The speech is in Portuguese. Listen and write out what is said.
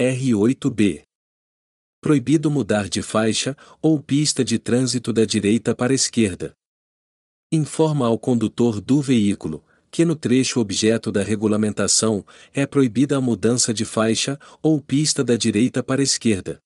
R8B. Proibido mudar de faixa ou pista de trânsito da direita para a esquerda. Informa ao condutor do veículo que no trecho objeto da regulamentação é proibida a mudança de faixa ou pista da direita para a esquerda.